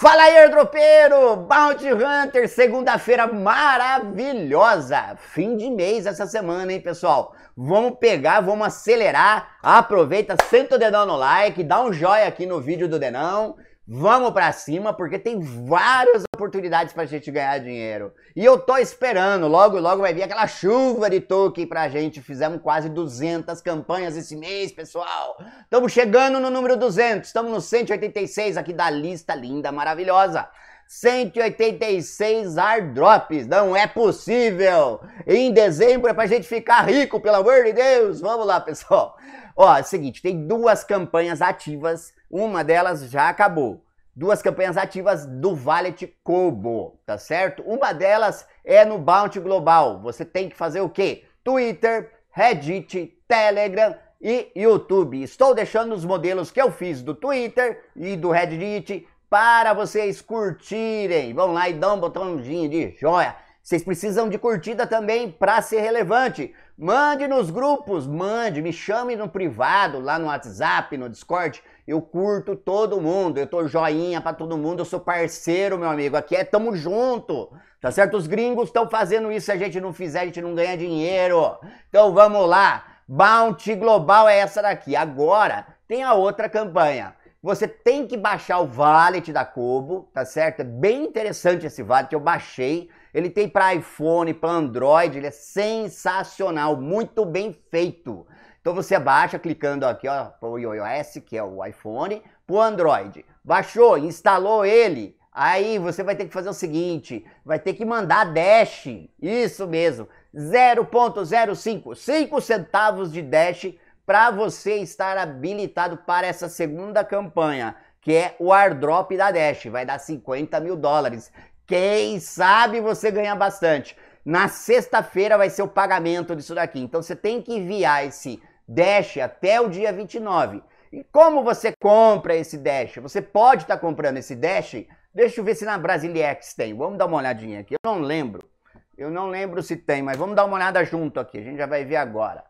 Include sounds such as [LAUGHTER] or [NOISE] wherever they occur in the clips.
Fala aí, airdropeiro! Bounty Hunter, segunda-feira maravilhosa! Fim de mês essa semana, hein, pessoal? Vamos pegar, vamos acelerar. Aproveita, senta o dedão no like, dá um joinha aqui no vídeo do Denão Vamos para cima porque tem várias oportunidades para a gente ganhar dinheiro. E eu tô esperando, logo logo vai vir aquela chuva de token pra gente. Fizemos quase 200 campanhas esse mês, pessoal. Estamos chegando no número 200, estamos no 186 aqui da lista linda, maravilhosa. 186 airdrops, não é possível. Em dezembro é pra gente ficar rico, pelo amor de Deus. Vamos lá, pessoal. Ó, é o seguinte, tem duas campanhas ativas uma delas já acabou. Duas campanhas ativas do Valet Kobo, tá certo? Uma delas é no Bounty Global. Você tem que fazer o quê? Twitter, Reddit, Telegram e YouTube. Estou deixando os modelos que eu fiz do Twitter e do Reddit para vocês curtirem. Vão lá e dão um botãozinho de joia vocês precisam de curtida também para ser relevante. Mande nos grupos, mande, me chame no privado, lá no WhatsApp, no Discord. Eu curto todo mundo, eu tô joinha para todo mundo, eu sou parceiro, meu amigo. Aqui é tamo junto. Tá certo? Os gringos estão fazendo isso, se a gente não fizer, a gente não ganha dinheiro. Então vamos lá. Bounty Global é essa daqui. Agora tem a outra campanha você tem que baixar o wallet da Kobo, tá certo? É bem interessante esse wallet, eu baixei, ele tem para iPhone, para Android, ele é sensacional, muito bem feito. Então você baixa clicando aqui, ó, para o iOS, que é o iPhone, para o Android. Baixou, instalou ele, Aí você vai ter que fazer o seguinte, vai ter que mandar dash, isso mesmo, 0.05, 5 centavos de dash para você estar habilitado para essa segunda campanha, que é o airdrop da Dash, vai dar 50 mil dólares. Quem sabe você ganha bastante. Na sexta-feira vai ser o pagamento disso daqui. Então você tem que enviar esse Dash até o dia 29. E como você compra esse Dash? Você pode estar tá comprando esse Dash? Deixa eu ver se na Brasilex tem. Vamos dar uma olhadinha aqui. Eu não lembro. Eu não lembro se tem, mas vamos dar uma olhada junto aqui. A gente já vai ver agora.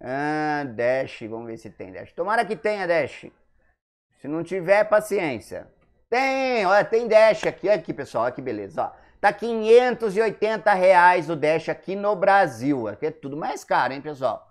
Ah, Dash, vamos ver se tem Dash. Tomara que tenha Dash. Se não tiver, paciência. Tem, olha, tem Dash aqui, olha aqui, pessoal, olha que beleza, ó. Tá 580 reais o Dash aqui no Brasil, aqui é tudo mais caro, hein, pessoal?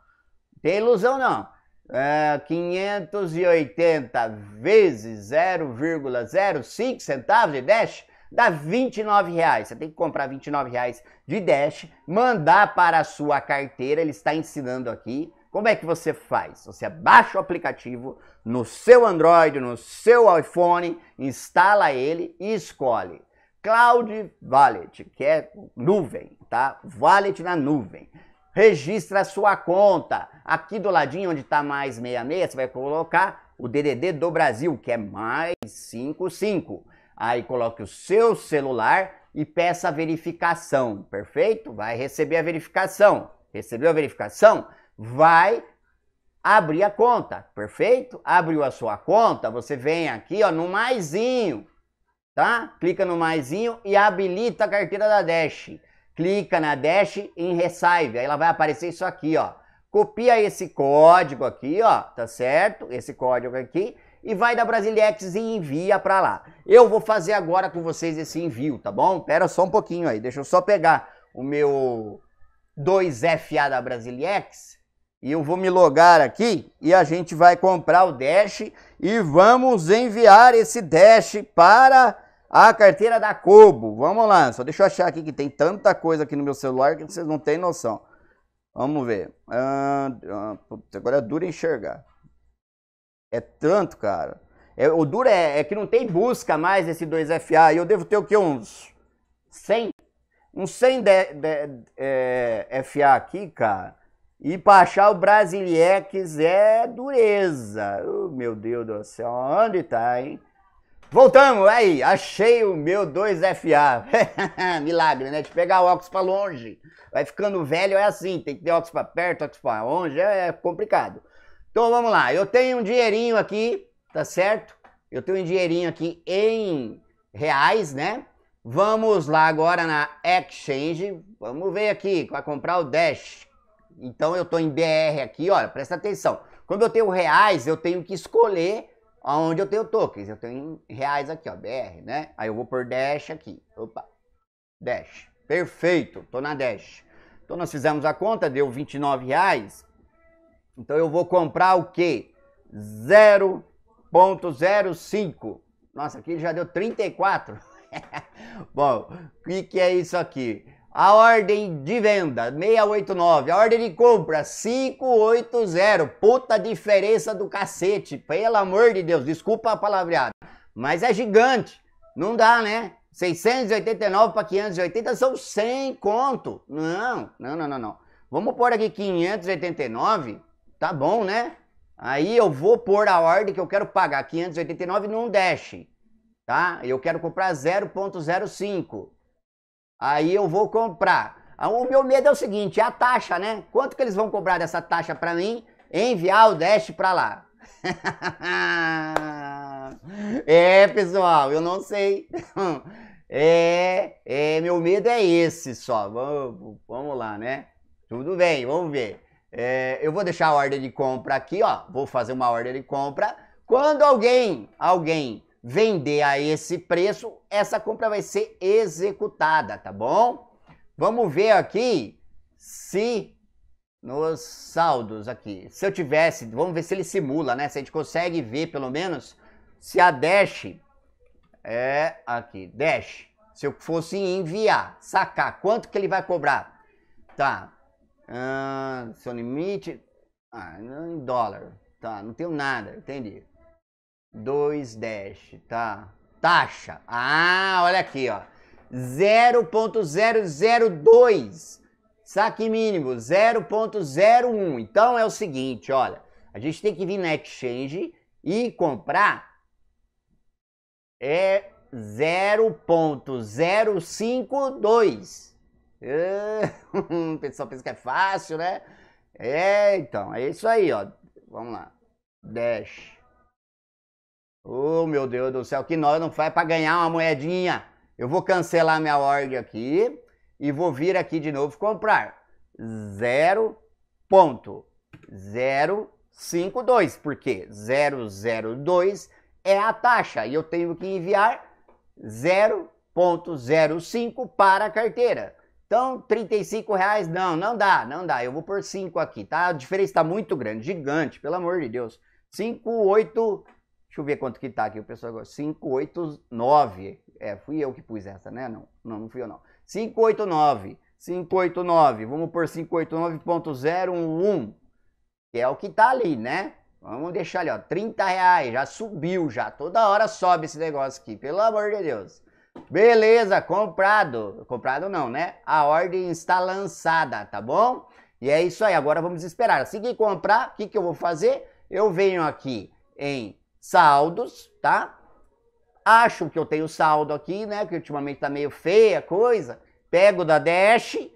Tem ilusão, não. É, 580 vezes 0,05 centavos de Dash dá 29 reais. Você tem que comprar 29 reais de Dash, mandar para a sua carteira, ele está ensinando aqui, como é que você faz? Você baixa o aplicativo no seu Android, no seu iPhone, instala ele e escolhe Cloud Wallet, que é nuvem, tá? Wallet na nuvem. Registra a sua conta. Aqui do ladinho onde está mais 66, você vai colocar o DDD do Brasil, que é mais 55. Aí coloque o seu celular e peça a verificação, perfeito? Vai receber a verificação. Recebeu a verificação? vai abrir a conta, perfeito? Abriu a sua conta, você vem aqui ó, no maisinho, tá? Clica no maisinho e habilita a carteira da Dash. Clica na Dash em Resive, aí ela vai aparecer isso aqui, ó. Copia esse código aqui, ó, tá certo? Esse código aqui e vai da Brasilex e envia para lá. Eu vou fazer agora com vocês esse envio, tá bom? Pera só um pouquinho aí, deixa eu só pegar o meu 2FA da Brasilex e eu vou me logar aqui e a gente vai comprar o Dash e vamos enviar esse Dash para a carteira da Cobo. Vamos lá, só deixa eu achar aqui que tem tanta coisa aqui no meu celular que vocês não têm noção. Vamos ver. Ah, ah agora é duro enxergar. É tanto, cara. É, o duro é, é, que não tem busca mais esse 2FA. E eu devo ter o que? Uns 100? Uns 100 de, de, de, é, FA aqui, cara. E para achar o Brasiliex é dureza. Oh, meu Deus do céu, onde tá, hein? Voltamos, aí, achei o meu 2FA. [LAUGHS] Milagre, né? De pegar o óculos para longe. Vai ficando velho, é assim, tem que ter óculos para perto, óculos para longe, é complicado. Então vamos lá, eu tenho um dinheirinho aqui, tá certo? Eu tenho um dinheirinho aqui em reais, né? Vamos lá agora na Exchange, vamos ver aqui, para comprar o Dash. Então eu estou em BR aqui, olha, presta atenção. Quando eu tenho reais, eu tenho que escolher aonde eu tenho tokens. Eu tenho reais aqui, ó, BR, né? Aí eu vou por dash aqui. Opa. Dash. Perfeito. Tô na dash. Então nós fizemos a conta, deu 29 reais. Então eu vou comprar o quê? 0.05. Nossa, aqui já deu 34. [LAUGHS] Bom, o que, que é isso aqui? A ordem de venda, 689. A ordem de compra, 580. Puta diferença do cacete. Pelo amor de Deus, desculpa a palavreada. Mas é gigante. Não dá, né? 689 para 580 são 100 conto. Não, não, não, não, não. Vamos pôr aqui 589. Tá bom, né? Aí eu vou pôr a ordem que eu quero pagar 589 num dash. Tá? Eu quero comprar 0.05. Aí eu vou comprar. Ah, o meu medo é o seguinte, é a taxa, né? Quanto que eles vão cobrar dessa taxa para mim enviar o Dash para lá? [LAUGHS] é, pessoal, eu não sei. [LAUGHS] É, é, meu medo é esse só. Vamos, vamos lá, né? Tudo bem, vamos ver. É, eu vou deixar a ordem de compra aqui, ó. Vou fazer uma ordem de compra. Quando alguém, alguém vender a esse preço, essa compra vai ser executada, tá bom? Vamos ver aqui se nos saldos aqui, se eu tivesse, vamos ver se ele simula, né? Se a gente consegue ver pelo menos se a Dash é aqui, Dash, se eu fosse enviar, sacar, quanto que ele vai cobrar? Tá. Ah, seu limite ah, em dólar. Tá, não tenho nada, entendi. 2 dash, tá? Taxa. Ah, olha aqui, ó. 0.002. Saque mínimo 0.01. Então é o seguinte, olha, a gente tem que vir na exchange e comprar é 0.052. Ah, [LAUGHS] o pessoal pensa que é fácil, né? É, então, é isso aí, ó. Vamos lá. Dash Oh, meu Deus do céu, que nós não faz para ganhar uma moedinha. Eu vou cancelar minha ordem aqui e vou vir aqui de novo comprar. 0.052, porque 002 é a taxa e eu tenho que enviar 0.05 para a carteira. Então, 35 reais, não, não dá, não dá. Eu vou por 5 aqui, tá? A diferença está muito grande, gigante, pelo amor de Deus. 5, 8, Deixa eu ver quanto que tá aqui, o pessoal agora. 589. É, fui eu que pus essa, né? Não, não, não fui eu não. 589. 589. Vamos por 589.011, que é o que tá ali, né? Vamos deixar ali, ó. 30 reais, já subiu já. Toda hora sobe esse negócio aqui, pelo amor de Deus. Beleza, comprado. Comprado não, né? A ordem está lançada, tá bom? E é isso aí, agora vamos esperar. Assim que comprar, o que, que eu vou fazer? Eu venho aqui em saldos, tá? Acho que eu tenho saldo aqui, né? Que ultimamente tá meio feia a coisa. Pego da Dash e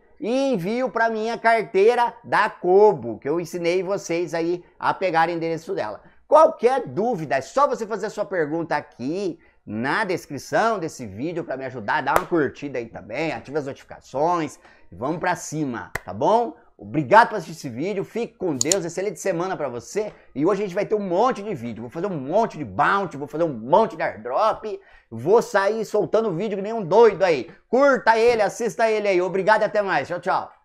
envio para minha carteira da Kobo, que eu ensinei vocês aí a pegar o endereço dela. Qualquer dúvida, é só você fazer a sua pergunta aqui na descrição desse vídeo para me ajudar, dá uma curtida aí também, ativa as notificações, vamos para cima, tá bom? Obrigado por assistir esse vídeo, fique com Deus, excelente semana para você. E hoje a gente vai ter um monte de vídeo, vou fazer um monte de bounty, vou fazer um monte de airdrop, vou sair soltando vídeo que nem um doido aí. Curta ele, assista ele aí. Obrigado e até mais. Tchau, tchau.